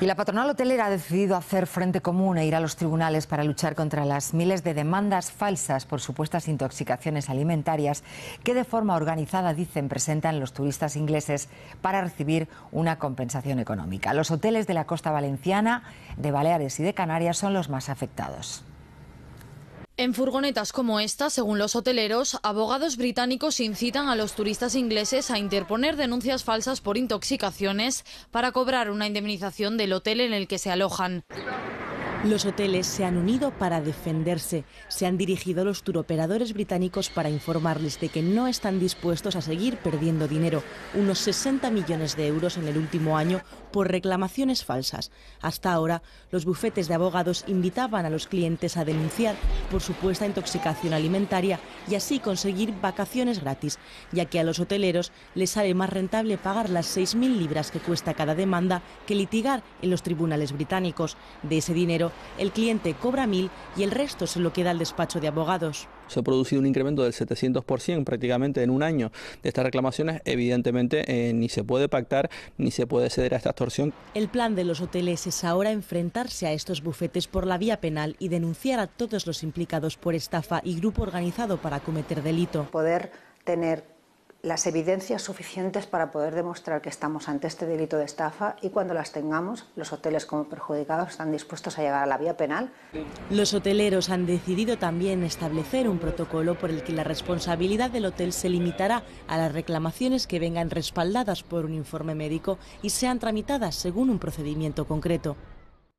Y la patronal hotelera ha decidido hacer frente común e ir a los tribunales para luchar contra las miles de demandas falsas por supuestas intoxicaciones alimentarias que de forma organizada, dicen, presentan los turistas ingleses para recibir una compensación económica. Los hoteles de la costa valenciana, de Baleares y de Canarias son los más afectados. En furgonetas como esta, según los hoteleros, abogados británicos incitan a los turistas ingleses a interponer denuncias falsas por intoxicaciones para cobrar una indemnización del hotel en el que se alojan. Los hoteles se han unido para defenderse. Se han dirigido a los turoperadores británicos para informarles de que no están dispuestos a seguir perdiendo dinero, unos 60 millones de euros en el último año por reclamaciones falsas. Hasta ahora, los bufetes de abogados invitaban a los clientes a denunciar por supuesta intoxicación alimentaria y así conseguir vacaciones gratis, ya que a los hoteleros les sale más rentable pagar las 6.000 libras que cuesta cada demanda que litigar en los tribunales británicos. De ese dinero, el cliente cobra mil y el resto se lo queda al despacho de abogados. Se ha producido un incremento del 700% prácticamente en un año de estas reclamaciones. Evidentemente, eh, ni se puede pactar ni se puede ceder a esta extorsión. El plan de los hoteles es ahora enfrentarse a estos bufetes por la vía penal y denunciar a todos los implicados por estafa y grupo organizado para cometer delito. Poder tener las evidencias suficientes para poder demostrar que estamos ante este delito de estafa y cuando las tengamos, los hoteles como perjudicados están dispuestos a llegar a la vía penal. Los hoteleros han decidido también establecer un protocolo por el que la responsabilidad del hotel se limitará a las reclamaciones que vengan respaldadas por un informe médico y sean tramitadas según un procedimiento concreto.